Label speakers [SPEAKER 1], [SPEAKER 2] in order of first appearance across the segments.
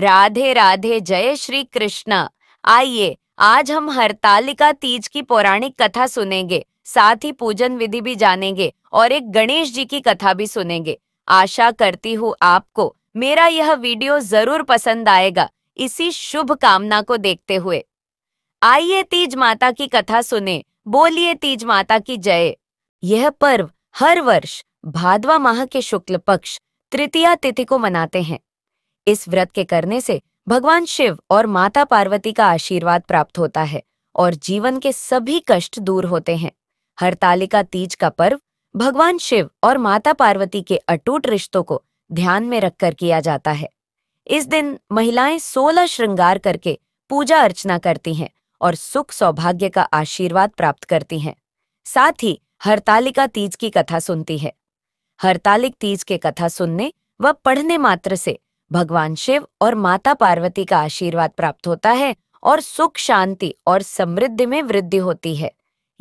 [SPEAKER 1] राधे राधे जय श्री कृष्ण आइए आज हम हरतालिका तीज की पौराणिक कथा सुनेंगे साथ ही पूजन विधि भी जानेंगे और एक गणेश जी की कथा भी सुनेंगे आशा करती हूँ आपको मेरा यह वीडियो जरूर पसंद आएगा इसी शुभ कामना को देखते हुए आइए तीज माता की कथा सुने बोलिए तीज माता की जय यह पर्व हर वर्ष भादवा माह के शुक्ल पक्ष तृतीया तिथि को मनाते हैं इस व्रत के करने से भगवान शिव और माता पार्वती का आशीर्वाद प्राप्त होता है और जीवन के सभी कष्ट दूर होते हैं हरतालिका तीज का पर्व भगवान शिव और माता पार्वती के अटूट रिश्तों को ध्यान में रखकर किया जाता है इस दिन महिलाएं सोलह श्रृंगार करके पूजा अर्चना करती हैं और सुख सौभाग्य का आशीर्वाद प्राप्त करती हैं साथ ही हरतालिका तीज की कथा सुनती है हरतालिक तीज के कथा सुनने व पढ़ने मात्र से भगवान शिव और माता पार्वती का आशीर्वाद प्राप्त होता है और सुख शांति और समृद्धि में वृद्धि होती है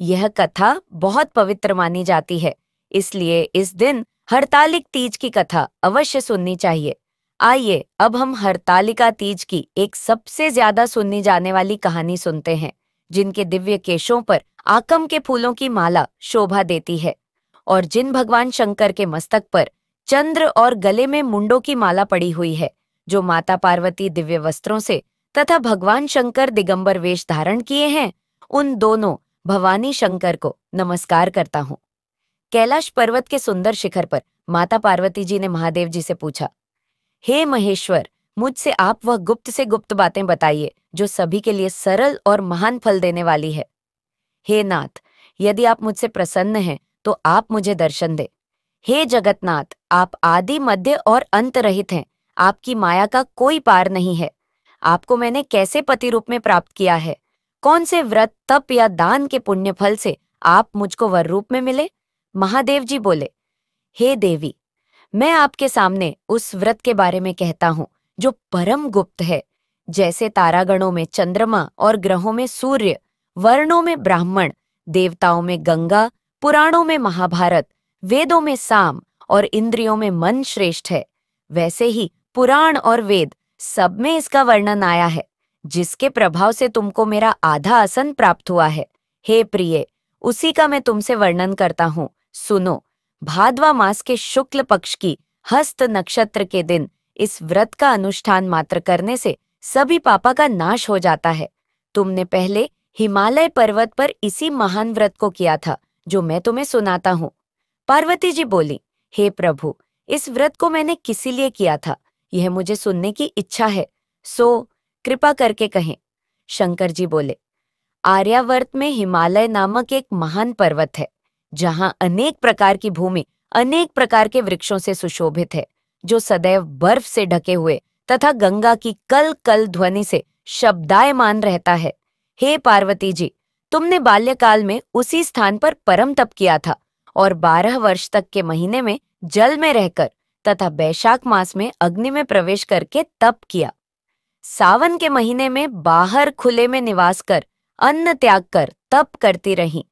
[SPEAKER 1] यह कथा बहुत पवित्र मानी जाती है इसलिए इस दिन हड़तालिक तीज की कथा अवश्य सुननी चाहिए आइए अब हम हड़तालिका तीज की एक सबसे ज्यादा सुननी जाने वाली कहानी सुनते हैं जिनके दिव्य केशों पर आकम के फूलों की माला शोभा देती है और जिन भगवान शंकर के मस्तक पर चंद्र और गले में मुंडों की माला पड़ी हुई है जो माता पार्वती दिव्य वस्त्रों से तथा भगवान शंकर दिगंबर वेश धारण किए हैं उन दोनों भवानी शंकर को नमस्कार करता हूँ कैलाश पर्वत के सुंदर शिखर पर माता पार्वती जी ने महादेव जी से पूछा हे महेश्वर मुझसे आप वह गुप्त से गुप्त बातें बताइए जो सभी के लिए सरल और महान फल देने वाली है हे नाथ यदि आप मुझसे प्रसन्न हैं तो आप मुझे दर्शन दे हे जगतनाथ आप आदि मध्य और अंत रहित हैं आपकी माया का कोई पार नहीं है आपको मैंने कैसे पति रूप में प्राप्त किया है कौन से व्रत तप या दान के पुण्य फल से आप मुझको वर रूप में मिले महादेव जी बोले हे देवी मैं आपके सामने उस व्रत के बारे में कहता हूँ जो परम गुप्त है जैसे तारागणों में चंद्रमा और ग्रहों में सूर्य वर्णों में ब्राह्मण देवताओं में गंगा पुराणों में महाभारत वेदों में साम और इंद्रियों में मन श्रेष्ठ है वैसे ही पुराण और वेद सब में इसका वर्णन आया है जिसके प्रभाव से तुमको मेरा आधा आसन प्राप्त हुआ है हे प्रिय उसी का मैं तुमसे वर्णन करता हूँ सुनो भादवा मास के शुक्ल पक्ष की हस्त नक्षत्र के दिन इस व्रत का अनुष्ठान मात्र करने से सभी पापा का नाश हो जाता है तुमने पहले हिमालय पर्वत पर इसी महान व्रत को किया था जो मैं तुम्हें सुनाता हूँ पार्वती जी बोली हे प्रभु इस व्रत को मैंने किसी लिए किया था यह मुझे सुनने की इच्छा है सो कृपा करके कहें शंकर जी बोले आर्यावर्त में हिमालय नामक एक महान पर्वत है जहां अनेक प्रकार की भूमि अनेक प्रकार के वृक्षों से सुशोभित है जो सदैव बर्फ से ढके हुए तथा गंगा की कल कल ध्वनि से शब्दायमान रहता है हे पार्वती जी तुमने बाल्यकाल में उसी स्थान पर परम तप किया था और बारह वर्ष तक के महीने में जल में रहकर तथा बैशाख मास में अग्नि में प्रवेश करके तप किया सावन के महीने में बाहर खुले में निवास कर अन्न त्याग कर तप करती रही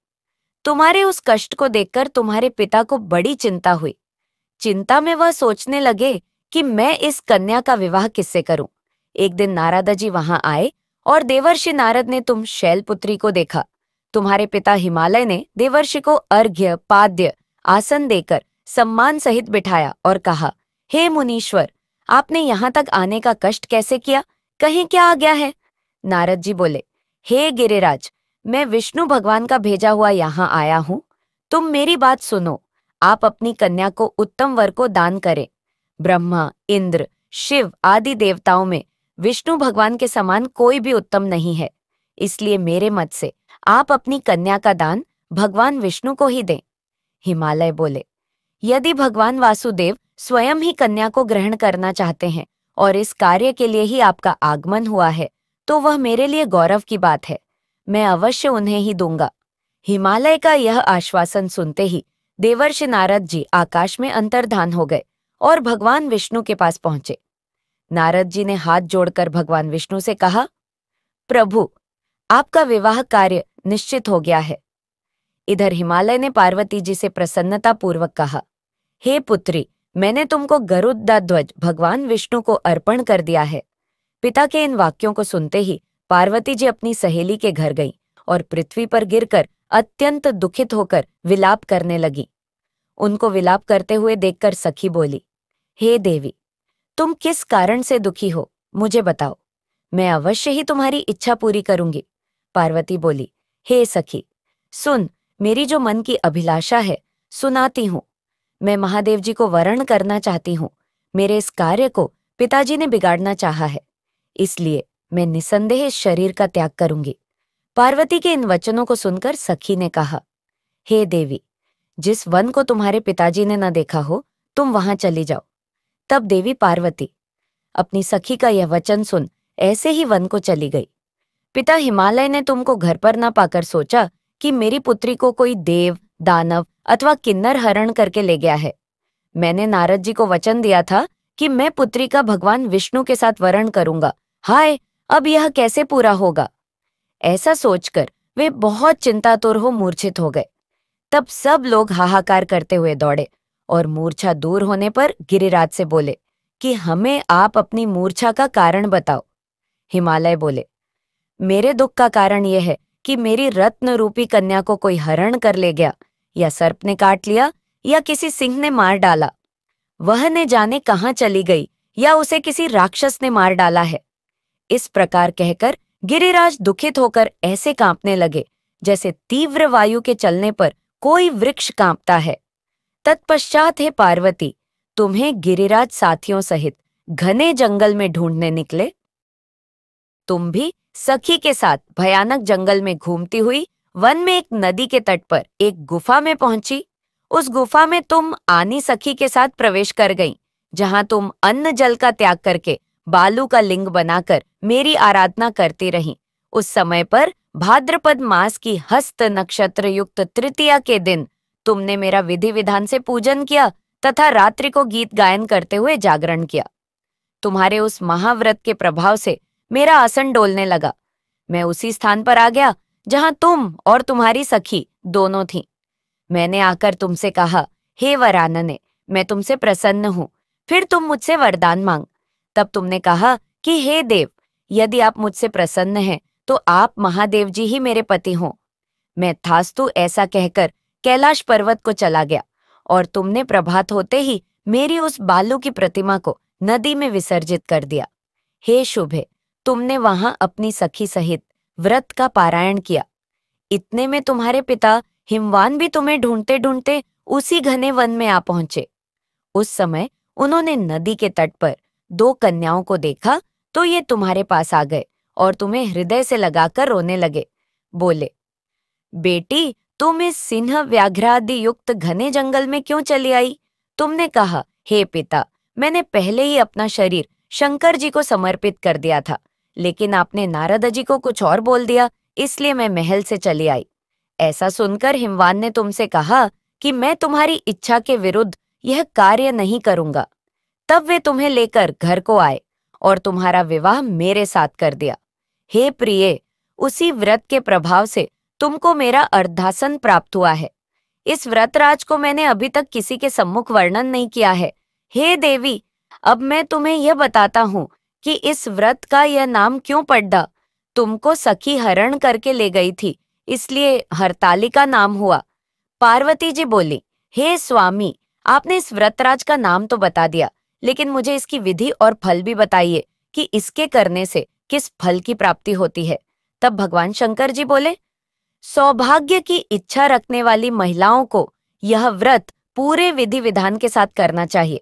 [SPEAKER 1] तुम्हारे उस कष्ट को देखकर तुम्हारे पिता को बड़ी चिंता हुई चिंता में वह सोचने लगे कि मैं इस कन्या का विवाह किससे करूं एक दिन नारादा जी वहां आए और देवर्षि नारद ने तुम शैलपुत्री को देखा तुम्हारे पिता हिमालय ने देवर्षि को अर्घ्य पाद्य आसन देकर सम्मान सहित बिठाया और कहा हे मुनीश्वर आपने यहाँ तक आने का कष्ट कैसे किया कहीं क्या आ गया है नारद जी बोले हे गिरिराज मैं विष्णु भगवान का भेजा हुआ यहाँ आया हूँ तुम मेरी बात सुनो आप अपनी कन्या को उत्तम वर को दान करें ब्रह्मा इंद्र शिव आदि देवताओं में विष्णु भगवान के समान कोई भी उत्तम नहीं है इसलिए मेरे मत से आप अपनी कन्या का दान भगवान विष्णु को ही दें हिमालय बोले यदि भगवान वासुदेव स्वयं ही कन्या को ग्रहण करना चाहते हैं और इस कार्य के लिए ही आपका आगमन हुआ है तो वह मेरे लिए गौरव की बात है मैं अवश्य उन्हें ही दूंगा हिमालय का यह आश्वासन सुनते ही देवर्षि नारद जी आकाश में अंतर्धान हो गए और भगवान विष्णु के पास पहुंचे नारद जी ने हाथ जोड़कर भगवान विष्णु से कहा प्रभु आपका विवाह कार्य निश्चित हो गया है इधर हिमालय ने पार्वती जी से प्रसन्नता पूर्वक कहा हे पुत्री मैंने तुमको गरुदा ध्वज भगवान विष्णु को अर्पण कर दिया है पिता के इन वाक्यों को सुनते ही पार्वती जी अपनी सहेली के घर गईं और पृथ्वी पर गिरकर अत्यंत दुखित होकर विलाप करने लगी उनको विलाप करते हुए देखकर सखी बोली हे देवी तुम किस कारण से दुखी हो मुझे बताओ मैं अवश्य ही तुम्हारी इच्छा पूरी करूंगी पार्वती बोली हे सखी सुन मेरी जो मन की अभिलाषा है सुनाती हूँ मैं महादेव जी को वरण करना चाहती हूँ मेरे इस कार्य को पिताजी ने बिगाड़ना चाहा है इसलिए मैं निसंदेह शरीर का त्याग करूंगी पार्वती के इन वचनों को सुनकर सखी ने कहा हे देवी जिस वन को तुम्हारे पिताजी ने न देखा हो तुम वहां चली जाओ तब देवी पार्वती अपनी सखी का यह वचन सुन ऐसे ही वन को चली गई पिता हिमालय ने तुमको घर पर न पाकर सोचा कि मेरी पुत्री को कोई देव दानव अथवा किन्नर हरण करके ले गया है मैंने नारद जी को वचन दिया था कि मैं पुत्री का भगवान विष्णु के साथ वरण करूंगा हाय अब यह कैसे पूरा होगा ऐसा सोचकर वे बहुत चिंतातुर हो मूर्छित हो गए तब सब लोग हाहाकार करते हुए दौड़े और मूर्छा दूर होने पर गिरिराज से बोले कि हमें आप अपनी मूर्छा का कारण बताओ हिमालय बोले मेरे दुख का कारण यह है कि मेरी रत्न रूपी कन्या को कोई हरण कर ले गया या सर्प ने काट लिया या किसी सिंह ने मार डाला वह ने जाने कहाँ चली गई या उसे किसी राक्षस ने मार डाला है इस प्रकार कहकर गिरिराज दुखित होकर ऐसे कांपने लगे जैसे तीव्र वायु के चलने पर कोई वृक्ष कांपता है तत्पश्चात हे पार्वती तुम्हें गिरिराज साथियों सहित घने जंगल में ढूंढने निकले तुम भी सखी के साथ भयानक जंगल में घूमती हुई वन में एक नदी के तट पर एक गुफा में पहुंची उस गुफा में तुम आनी सखी के साथ प्रवेश कर गई जहां तुम अन्न जल का त्याग करके बालू का लिंग बनाकर मेरी आराधना करती रही उस समय पर भाद्रपद मास की हस्त नक्षत्र युक्त तृतीया के दिन तुमने मेरा विधि विधान से पूजन किया तथा रात्रि को गीत गायन करते हुए जागरण किया तुम्हारे उस महाव्रत के प्रभाव से मेरा आसन डोलने लगा मैं उसी स्थान पर आ गया जहां तुम और तुम्हारी सखी दोनों थी मैंने आकर तुमसे कहा हे वरानने मैं तुमसे प्रसन्न हूं फिर तुम मुझसे वरदान मांग तब तुमने कहा कि हे देव यदि आप मुझसे प्रसन्न हैं तो आप महादेव जी ही मेरे पति हो मैं थास्तु ऐसा कहकर कैलाश पर्वत को चला गया और तुमने प्रभात होते ही मेरी उस बालू की प्रतिमा को नदी में विसर्जित कर दिया हे शुभे तुमने वहां अपनी सखी सहित व्रत का पारायण किया इतने में तुम्हारे पिता हिमवान भी तुम्हें ढूंढते ढूंढते उसी घने वन में आ पहुंचे उस समय उन्होंने नदी के तट पर दो कन्याओं को देखा तो ये तुम्हारे पास आ गए और तुम्हें हृदय से लगाकर रोने लगे बोले बेटी तुम इस सिंह व्याघ्रादि युक्त घने जंगल में क्यों चली आई तुमने कहा हे पिता मैंने पहले ही अपना शरीर शंकर जी को समर्पित कर दिया था लेकिन आपने नारदा जी को कुछ और बोल दिया इसलिए मैं महल से चली आई ऐसा सुनकर हिमवान ने तुमसे कहा कि मैं तुम्हारी इच्छा के विरुद्ध यह कार्य नहीं करूंगा तब वे तुम्हें लेकर घर को आए और तुम्हारा विवाह मेरे साथ कर दिया हे प्रिय उसी व्रत के प्रभाव से तुमको मेरा अर्धासन प्राप्त हुआ है इस व्रत राज को मैंने अभी तक किसी के सम्मुख वर्णन नहीं किया है हे देवी अब मैं तुम्हें यह बताता हूँ कि इस व्रत का यह नाम क्यों पड़ा तुमको सखी हरण करके ले गई थी इसलिए हरताली का नाम हुआ पार्वती जी बोली हे स्वामी आपने इस व्रतराज का नाम तो बता दिया लेकिन मुझे इसकी विधि और फल भी बताइए कि इसके करने से किस फल की प्राप्ति होती है तब भगवान शंकर जी बोले सौभाग्य की इच्छा रखने वाली महिलाओं को यह व्रत पूरे विधि विधान के साथ करना चाहिए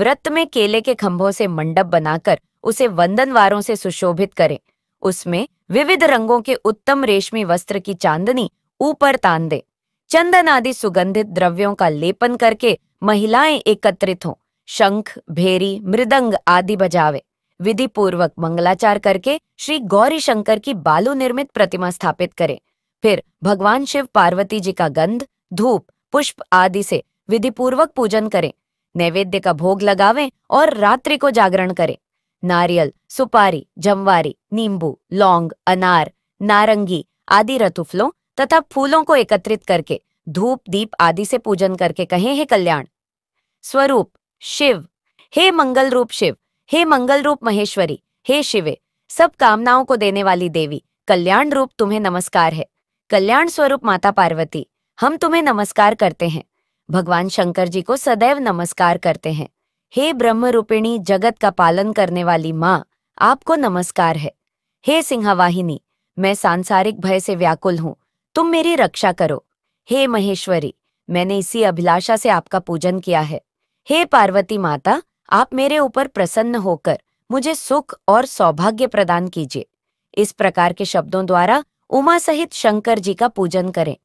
[SPEAKER 1] व्रत में केले के खंभों से मंडप बनाकर उसे वंदनवारों से सुशोभित करें उसमें विविध रंगों के उत्तम रेशमी वस्त्र की चांदनी ऊपर तान दे चंदन आदि सुगंधित द्रव्यों का लेपन करके महिलाएं एकत्रित हों शंख भेरी मृदंग आदि बजावे विधि पूर्वक मंगलाचार करके श्री गौरी शंकर की बालू निर्मित प्रतिमा स्थापित करें फिर भगवान शिव पार्वती जी का गंध धूप पुष्प आदि से विधि पूर्वक पूजन करें नैवेद्य का भोग लगावें और रात्रि को जागरण करें नारियल सुपारी जमवारी नींबू लौंग अनार नारंगी आदि रतुफलों तथा फूलों को एकत्रित करके धूप दीप आदि से पूजन करके कहे हे कल्याण स्वरूप शिव हे मंगल रूप शिव हे मंगल रूप महेश्वरी हे शिवे सब कामनाओं को देने वाली देवी कल्याण रूप तुम्हें नमस्कार है कल्याण स्वरूप माता पार्वती हम तुम्हें नमस्कार करते हैं भगवान शंकर जी को सदैव नमस्कार करते हैं हे ब्रह्म रूपिणी जगत का पालन करने वाली माँ आपको नमस्कार है हे सिंहवाहिनी मैं सांसारिक भय से व्याकुल हूँ तुम मेरी रक्षा करो हे महेश्वरी मैंने इसी अभिलाषा से आपका पूजन किया है हे पार्वती माता आप मेरे ऊपर प्रसन्न होकर मुझे सुख और सौभाग्य प्रदान कीजिए इस प्रकार के शब्दों द्वारा उमा सहित शंकर जी का पूजन करें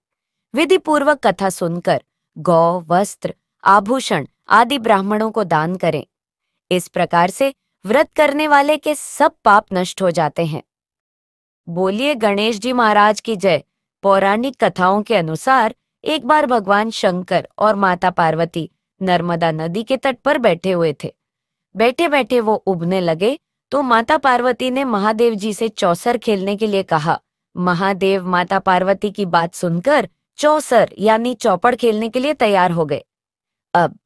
[SPEAKER 1] विधि पूर्वक कथा सुनकर गौ वस्त्र आभूषण आदि ब्राह्मणों को दान करें इस प्रकार से व्रत करने वाले के सब पाप नष्ट हो जाते हैं बोलिए गणेश जी महाराज की जय पौराणिक कथाओं के अनुसार एक बार भगवान शंकर और माता पार्वती नर्मदा नदी के तट पर बैठे हुए थे बैठे बैठे वो उबने लगे तो माता पार्वती ने महादेव जी से चौसर खेलने के लिए कहा महादेव माता पार्वती की बात सुनकर चौसर यानी चौपड़ खेलने के लिए तैयार हो गए अब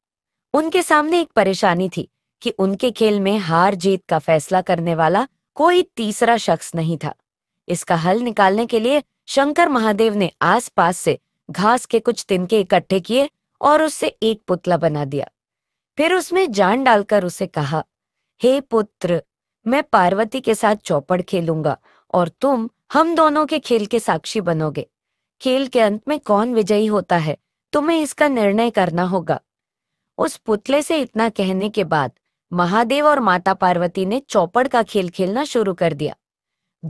[SPEAKER 1] उनके सामने एक परेशानी थी कि उनके खेल में हार जीत का फैसला करने वाला कोई तीसरा शख्स नहीं था इसका हल निकालने के लिए शंकर महादेव ने आसपास से घास के कुछ तिनके इकट्ठे किए और उससे एक पुतला बना दिया फिर उसमें जान डालकर उसे कहा हे hey पुत्र मैं पार्वती के साथ चौपड़ खेलूंगा और तुम हम दोनों के खेल के साक्षी बनोगे खेल के अंत में कौन विजयी होता है तुम्हें इसका निर्णय करना होगा उस पुतले से इतना कहने के बाद महादेव और माता पार्वती ने चौपड़ का खेल खेलना शुरू कर दिया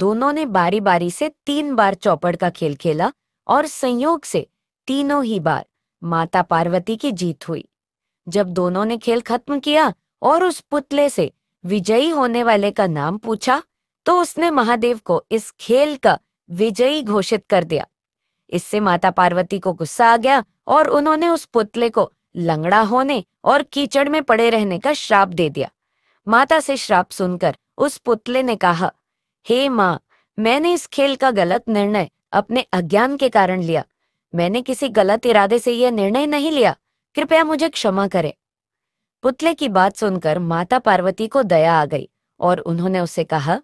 [SPEAKER 1] दोनों ने बारी बारी से तीन बार चौपड़ का खेल खेला और संयोग से तीनों ही बार माता पार्वती की जीत हुई जब दोनों ने खेल खत्म किया और उस पुतले से विजयी होने वाले का नाम पूछा तो उसने महादेव को इस खेल का विजयी घोषित कर दिया इससे माता पार्वती को गुस्सा आ गया और उन्होंने उस पुतले को लंगड़ा होने और कीचड़ में पड़े रहने का श्राप दे दिया माता से श्राप सुनकर उस पुतले ने कहा हे माँ मैंने इस खेल का गलत निर्णय अपने अज्ञान के कारण लिया मैंने किसी गलत इरादे से यह निर्णय नहीं लिया कृपया मुझे क्षमा करे पुतले की बात सुनकर माता पार्वती को दया आ गई और उन्होंने उससे कहा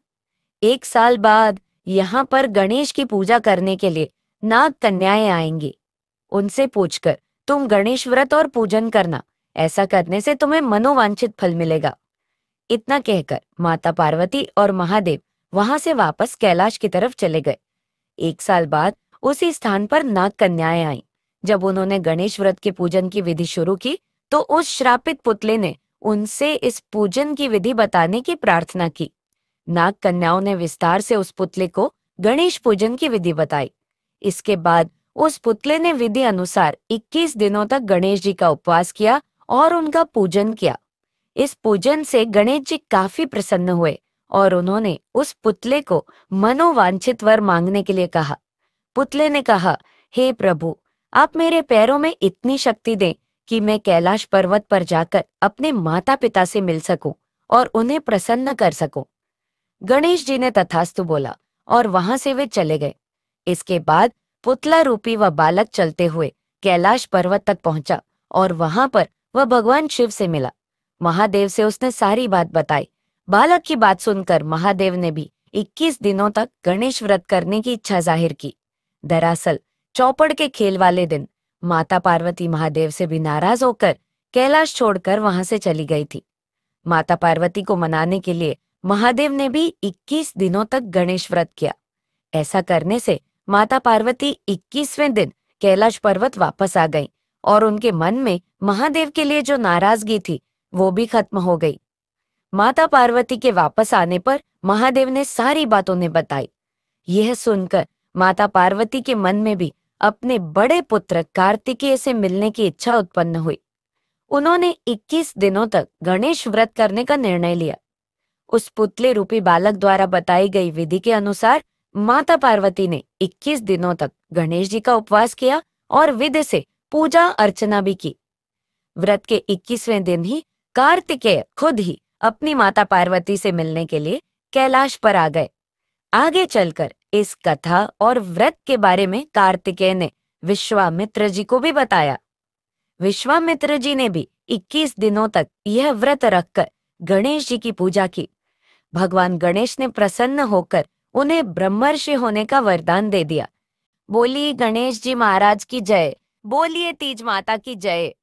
[SPEAKER 1] एक साल बाद यहाँ पर गणेश की पूजा करने के लिए नाग कन्याएं आएंगी उनसे पूछकर तुम गणेश व्रत और पूजन करना ऐसा करने से तुम्हें मनोवांछित फल मिलेगा इतना कहकर माता पार्वती और महादेव वहां से वापस कैलाश की तरफ चले गए एक साल बाद उसी स्थान पर नाग कन्याएं आईं जब उन्होंने गणेश व्रत के पूजन की विधि शुरू की तो उस श्रापित पुतले ने उनसे इस पूजन की विधि बताने की प्रार्थना की नाग कन्याओं ने विस्तार से उस पुतले को गणेश पूजन की विधि बताई इसके बाद उस पुतले ने विधि अनुसार 21 दिनों तक गणेश जी का उपवास किया और उनका पूजन किया इस पूजन से गणेश जी काफी प्रसन्न हुए और उन्होंने उस पुतले को मनोवांछित वर मांगने के लिए कहा पुतले ने कहा हे hey प्रभु आप मेरे पैरों में इतनी शक्ति दें कि मैं कैलाश पर्वत पर जाकर अपने माता पिता से मिल सकूं और उन्हें प्रसन्न कर सकूं गणेश जी ने तथास्तु बोला और वहां से वे चले गए इसके बाद पुतला रूपी वह बालक चलते हुए कैलाश पर्वत तक पहुंचा और वहां पर वह भगवान शिव से मिला महादेव से उसने सारी बात बताई बालक की बात सुनकर महादेव ने भी 21 दिनों तक गणेश व्रत करने की इच्छा जाहिर की दरअसल चौपड़ के खेल वाले दिन माता पार्वती महादेव से भी नाराज होकर कैलाश छोड़कर वहां से चली गई थी माता पार्वती को मनाने के लिए महादेव ने भी 21 दिनों तक गणेश व्रत किया ऐसा करने से माता पार्वती इक्कीसवें दिन कैलाश पर्वत वापस आ गई और उनके मन में महादेव के लिए जो नाराजगी थी वो भी खत्म हो गई माता पार्वती के वापस आने पर महादेव ने सारी बातों ने बताई यह सुनकर माता पार्वती के मन में भी अपने बड़े पुत्र कार्तिकेय से मिलने की इच्छा उत्पन्न हुई उन्होंने 21 दिनों तक गणेश व्रत करने का निर्णय लिया उस पुतले रूपी बालक द्वारा बताई गई विधि के अनुसार माता पार्वती ने 21 दिनों तक गणेश जी का उपवास किया और विधि से पूजा अर्चना भी की व्रत के 21वें दिन ही कार्तिकेय खुद ही अपनी माता पार्वती से मिलने के लिए कैलाश पर आ गए आगे चलकर इस कथा और व्रत के बारे में कार्तिकेय ने विश्वामित्र जी को भी बताया विश्वामित्र जी ने भी 21 दिनों तक यह व्रत रखकर गणेश जी की पूजा की भगवान गणेश ने प्रसन्न होकर उन्हें ब्रह्मर्षि होने का वरदान दे दिया बोली गणेश जी महाराज की जय बोलिए तीज माता की जय